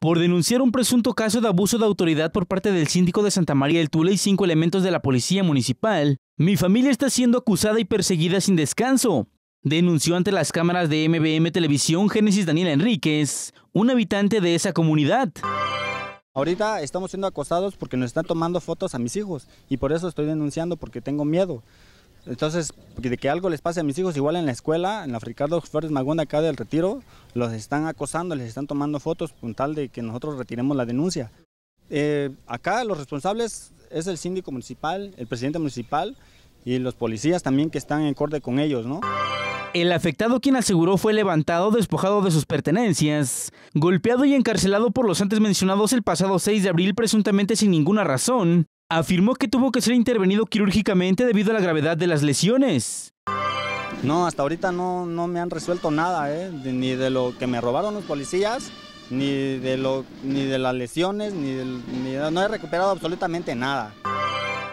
por denunciar un presunto caso de abuso de autoridad por parte del síndico de Santa María del Tule y cinco elementos de la policía municipal, mi familia está siendo acusada y perseguida sin descanso. Denunció ante las cámaras de MBM Televisión Génesis Daniela Enríquez, un habitante de esa comunidad. Ahorita estamos siendo acosados porque nos están tomando fotos a mis hijos y por eso estoy denunciando porque tengo miedo. Entonces, de que algo les pase a mis hijos, igual en la escuela, en la Ricardo Flores magunda acá del Retiro, los están acosando, les están tomando fotos con tal de que nosotros retiremos la denuncia. Eh, acá los responsables es el síndico municipal, el presidente municipal y los policías también que están en corte con ellos, ¿no? El afectado quien aseguró fue levantado, despojado de sus pertenencias, golpeado y encarcelado por los antes mencionados el pasado 6 de abril presuntamente sin ninguna razón, afirmó que tuvo que ser intervenido quirúrgicamente debido a la gravedad de las lesiones. No, hasta ahorita no, no me han resuelto nada, ¿eh? ni de lo que me robaron los policías, ni de, lo, ni de las lesiones, ni, no he recuperado absolutamente nada.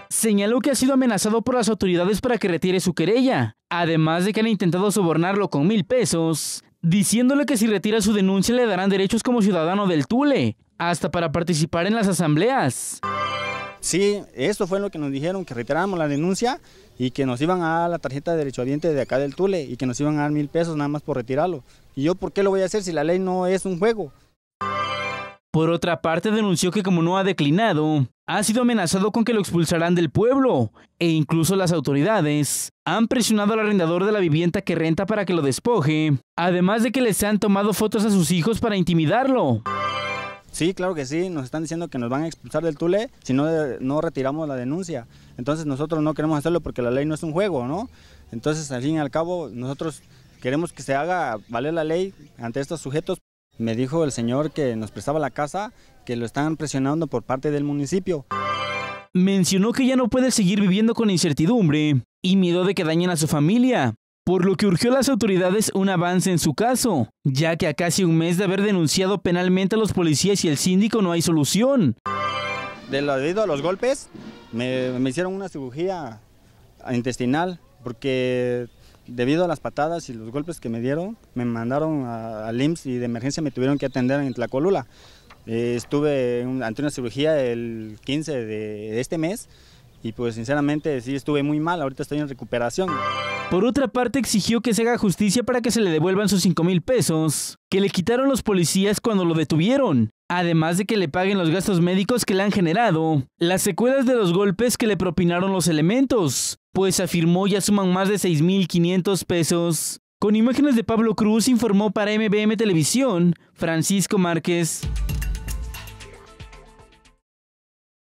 Señaló que ha sido amenazado por las autoridades para que retire su querella, además de que han intentado sobornarlo con mil pesos, diciéndole que si retira su denuncia le darán derechos como ciudadano del Tule, hasta para participar en las asambleas. Sí, esto fue lo que nos dijeron, que retiráramos la denuncia y que nos iban a dar la tarjeta de derecho derechohabiente de acá del Tule y que nos iban a dar mil pesos nada más por retirarlo. ¿Y yo por qué lo voy a hacer si la ley no es un juego? Por otra parte, denunció que como no ha declinado, ha sido amenazado con que lo expulsarán del pueblo e incluso las autoridades han presionado al arrendador de la vivienda que renta para que lo despoje, además de que les han tomado fotos a sus hijos para intimidarlo. Sí, claro que sí, nos están diciendo que nos van a expulsar del Tule si no, retiramos la denuncia. Entonces nosotros no queremos hacerlo porque la ley no es un juego, ¿no? Entonces, al fin y al cabo, nosotros queremos que se haga valer la ley ante estos sujetos. Me dijo el señor que nos prestaba la casa que lo están presionando por parte del municipio. Mencionó que ya no puede seguir viviendo con incertidumbre y miedo de que dañen a su familia, por lo que urgió a las autoridades un avance en su caso, ya que a casi un mes de haber denunciado penalmente a los policías y el síndico no hay solución. Debido a los golpes, me, hicieron una cirugía intestinal, porque debido a las patadas y los golpes que me dieron, me mandaron al IMSS y de emergencia me tuvieron que atender en Tlacolula. Eh, estuve ante una cirugía el 15 de, este mes y pues sinceramente sí estuve muy mal, ahorita estoy en recuperación. Por otra parte, exigió que se haga justicia para que se le devuelvan sus 5 mil pesos, que le quitaron los policías cuando lo detuvieron, además de que le paguen los gastos médicos que le han generado, las secuelas de los golpes que le propinaron los elementos, pues afirmó ya suman más de 6.500 pesos. Con imágenes de Pablo Cruz informó para MBM Televisión Francisco Márquez.